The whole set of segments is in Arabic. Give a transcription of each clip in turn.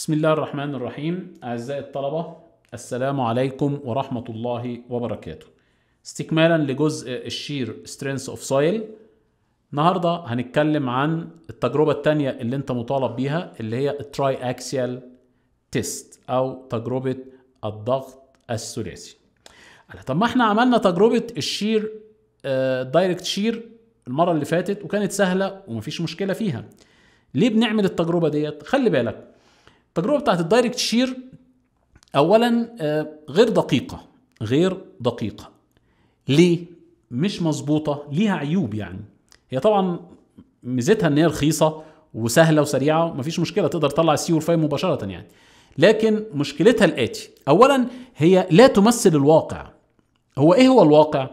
بسم الله الرحمن الرحيم أعزائي الطلبة السلام عليكم ورحمة الله وبركاته استكمالا لجزء الشير سترينث اوف سويل النهاردة هنتكلم عن التجربة التانية اللي انت مطالب بيها اللي هي التراي اكسيال تيست او تجربة الضغط الثلاثي طب ما احنا عملنا تجربة الشير دايركت آه، شير المرة اللي فاتت وكانت سهلة ومفيش مشكلة فيها ليه بنعمل التجربة ديت خلي بالك التجربه بتاعت الدايركت شير اولا آه، غير دقيقه غير دقيقه ليه مش مظبوطه ليها عيوب يعني هي طبعا ميزتها ان هي رخيصه وسهله وسريعه ومفيش مشكله تقدر تطلع السي والفاي مباشره يعني لكن مشكلتها الاتي اولا هي لا تمثل الواقع هو ايه هو الواقع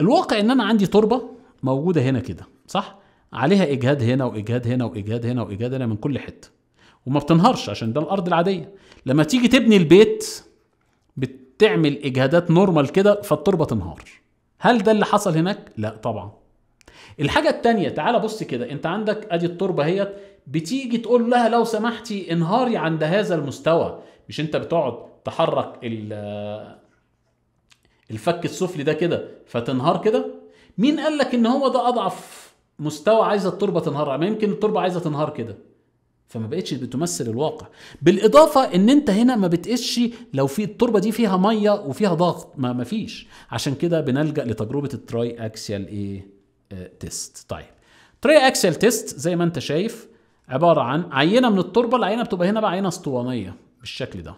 الواقع ان انا عندي تربه موجوده هنا كده صح عليها اجهاد هنا واجهاد هنا واجهاد هنا واجهاد هنا من كل حته وما بتنهارش عشان ده الارض العاديه لما تيجي تبني البيت بتعمل اجهادات نورمال كده فالتربه تنهار هل ده اللي حصل هناك لا طبعا الحاجه الثانيه تعال بص كده انت عندك ادي التربه اهيت بتيجي تقول لها لو سمحتي انهاري عند هذا المستوى مش انت بتقعد تحرك الفك السفلي ده كده فتنهار كده مين قال لك ان هو ده اضعف مستوى عايزه التربه تنهار ما يمكن التربه عايزه تنهار كده فما بقتش بتمثل الواقع بالاضافه ان انت هنا ما بتقيسش لو في التربه دي فيها ميه وفيها ضغط ما مفيش عشان كده بنلجا لتجربه التراي اكسيال ايه تيست طيب تراي اكسيال تيست زي ما انت شايف عباره عن عينه من التربه العينه بتبقى هنا بقى عينه اسطوانيه بالشكل ده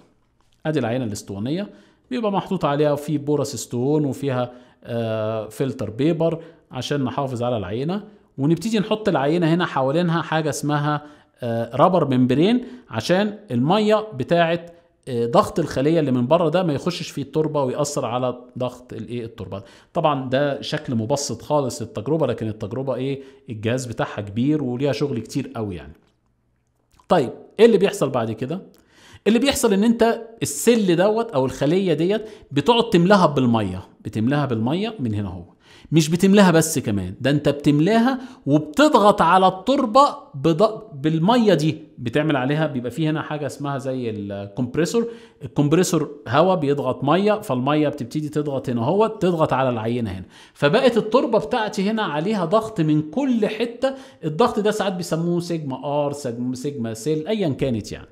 ادي العينه الاسطوانيه بيبقى محطوط عليها في بورس ستون وفيها آه فلتر بيبر عشان نحافظ على العينه ونبتدي نحط العينه هنا حوالينها حاجه اسمها آه، رابر ممبرين عشان الميه بتاعه آه، ضغط الخليه اللي من بره ده ما يخشش في التربه ويأثر على ضغط الايه التربه طبعا ده شكل مبسط خالص للتجربه لكن التجربه ايه الجهاز بتاعها كبير وليها شغل كتير قوي يعني طيب ايه اللي بيحصل بعد كده اللي بيحصل ان انت السل دوت او الخليه ديت بتقعد تملاها بالميه بتملاها بالميه من هنا اهو مش بتملاها بس كمان ده انت بتملاها وبتضغط على التربه بض... بالميه دي بتعمل عليها بيبقى فيه هنا حاجه اسمها زي الكمبريسور الكمبريسور هواء بيضغط ميه فالميه بتبتدي تضغط هنا هو تضغط على العينه هنا فبقت التربه بتاعتي هنا عليها ضغط من كل حته الضغط ده ساعات بيسموه سيجما ار سيجما سيل ايا كانت يعني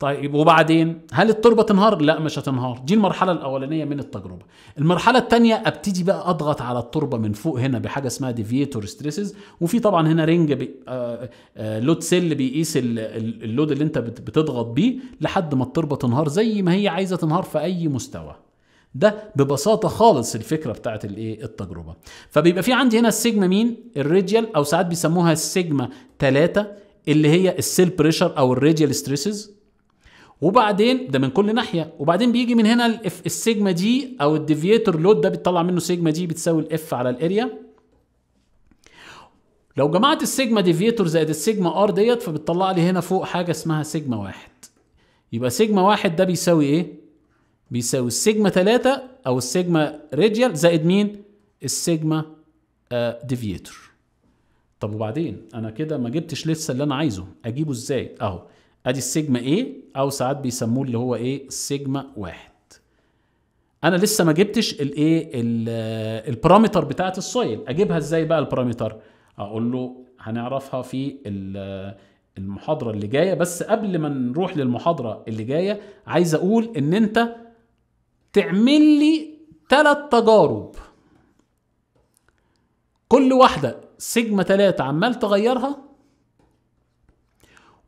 طيب وبعدين هل التربه تنهار؟ لا مش هتنهار، دي المرحله الاولانيه من التجربه. المرحله الثانيه ابتدي بقى اضغط على التربه من فوق هنا بحاجه اسمها ديفيتور ستريسز وفي طبعا هنا رينج بي... لود آه، سيل آه، آه، بيقيس اللود اللي انت بتضغط بيه لحد ما التربه تنهار زي ما هي عايزه تنهار في اي مستوى. ده ببساطه خالص الفكره بتاعت الايه التجربه فبيبقى في عندي هنا السيجما مين الريديال او ساعات بيسموها السيجما ثلاثه اللي هي السيل بريشر او الريديال ستريسز وبعدين ده من كل ناحيه وبعدين بيجي من هنا السيجما دي او الديفيتور لود ده بيطلع منه سيجما دي بتساوي الاف على الاريا لو جمعت السيجما ديفيتور زائد السيجما ار ديت فبتطلع لي هنا فوق حاجه اسمها سيجما واحد يبقى سيجما واحد ده بيساوي ايه بيساوي السيجما ثلاثة او السيجما ريجيال زائد مين السيجما آه ديفيتور طب وبعدين انا كده ما جبتش لسه اللي انا عايزه اجيبه ازاي اهو ادي السيجما ايه او ساعات بيسموه اللي هو ايه سيجما واحد انا لسه ما جبتش الايه آه، البارامتر بتاعه السويل اجيبها ازاي بقى البارامتر اقول له هنعرفها في آه، المحاضره اللي جايه بس قبل ما نروح للمحاضره اللي جايه عايز اقول ان انت تعمل لي ثلاث تجارب كل واحده سيجما 3 عمال تغيرها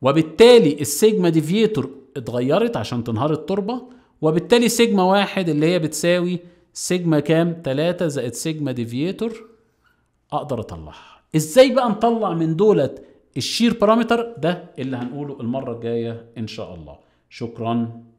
وبالتالي السيجما ديفيتور اتغيرت عشان تنهار التربة وبالتالي سيجما واحد اللي هي بتساوي سيجما كام 3 زائد سيجما ديفيتور اقدر اطلعها ازاي بقى نطلع من دولت الشير بارامتر ده اللي هنقوله المرة الجاية ان شاء الله شكرا